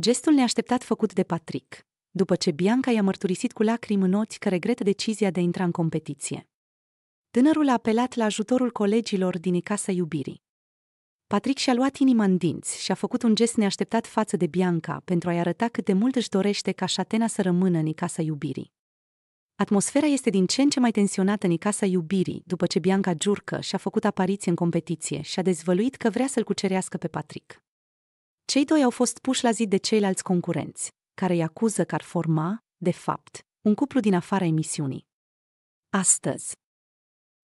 Gestul neașteptat făcut de Patrick, după ce Bianca i-a mărturisit cu lacrimi în ochi că regretă decizia de a intra în competiție. Tânărul a apelat la ajutorul colegilor din Casa Iubirii. Patrick și-a luat inima în dinți și a făcut un gest neașteptat față de Bianca pentru a-i arăta cât de mult își dorește ca Șatena să rămână în Casa Iubirii. Atmosfera este din ce în ce mai tensionată în Casa Iubirii după ce Bianca Giurcă și-a făcut apariție în competiție și a dezvăluit că vrea să-l cucerească pe Patrick. Cei doi au fost puși la zi de ceilalți concurenți, care îi acuză că ar forma, de fapt, un cuplu din afara emisiunii. Astăzi.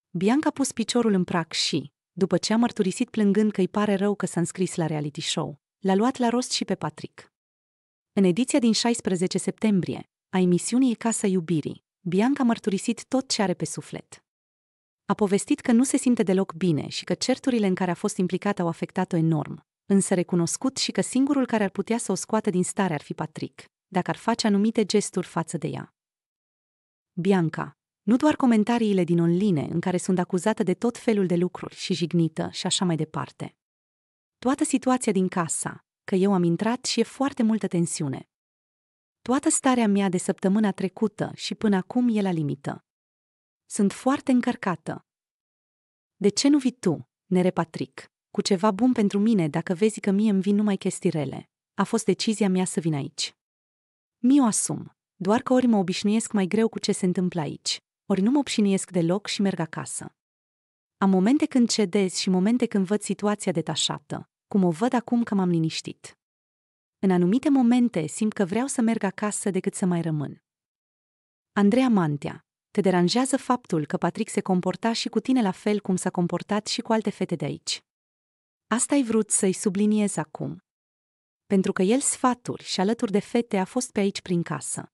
Bianca a pus piciorul în prac și, după ce a mărturisit plângând că îi pare rău că s-a înscris la reality show, l-a luat la rost și pe Patrick. În ediția din 16 septembrie, a emisiunii Casa Iubirii, Bianca a mărturisit tot ce are pe suflet. A povestit că nu se simte deloc bine și că certurile în care a fost implicată au afectat-o enorm, însă recunoscut și că singurul care ar putea să o scoată din stare ar fi Patrick, dacă ar face anumite gesturi față de ea. Bianca, nu doar comentariile din online în care sunt acuzată de tot felul de lucruri și jignită și așa mai departe. Toată situația din casa, că eu am intrat și e foarte multă tensiune. Toată starea mea de săptămâna trecută și până acum e la limită. Sunt foarte încărcată. De ce nu vii tu, Nere Patrick? cu ceva bun pentru mine dacă vezi că mie îmi vin numai chestii rele. A fost decizia mea să vin aici. Mi-o asum, doar că ori mă obișnuiesc mai greu cu ce se întâmplă aici, ori nu mă obșinuiesc deloc și merg acasă. Am momente când cedez și momente când văd situația detașată, cum o văd acum că m-am liniștit. În anumite momente simt că vreau să merg acasă decât să mai rămân. Andreea Mantea, te deranjează faptul că Patrick se comporta și cu tine la fel cum s-a comportat și cu alte fete de aici. Asta ai vrut să-i subliniez acum. Pentru că el sfatul și alături de fete a fost pe aici prin casă.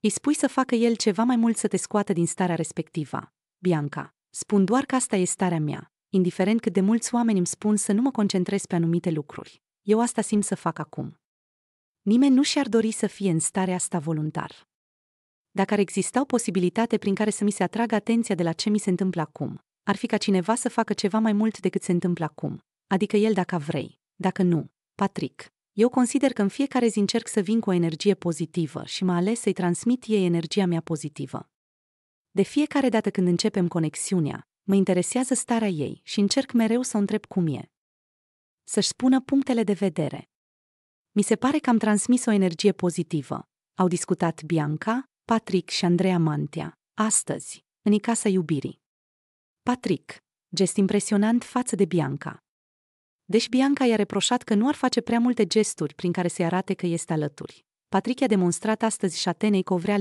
Îi spui să facă el ceva mai mult să te scoată din starea respectivă. Bianca, spun doar că asta e starea mea, indiferent cât de mulți oameni îmi spun să nu mă concentrez pe anumite lucruri. Eu asta simt să fac acum. Nimeni nu și-ar dori să fie în starea asta voluntar. Dacă ar exista o posibilitate prin care să mi se atragă atenția de la ce mi se întâmplă acum, ar fi ca cineva să facă ceva mai mult decât se întâmplă acum, adică el dacă vrei, dacă nu. Patrick, eu consider că în fiecare zi încerc să vin cu o energie pozitivă și mă ales să-i transmit ei energia mea pozitivă. De fiecare dată când începem conexiunea, mă interesează starea ei și încerc mereu să o întreb cum e. Să-și spună punctele de vedere. Mi se pare că am transmis o energie pozitivă. Au discutat Bianca, Patrick și Andreea Mantia, astăzi, în Icasa Iubirii. Patrick, gest impresionant față de Bianca, Deși Bianca i-a reproșat că nu ar face prea multe gesturi prin care să-i arate că este alături. Patrick a demonstrat astăzi Atenei că o vrea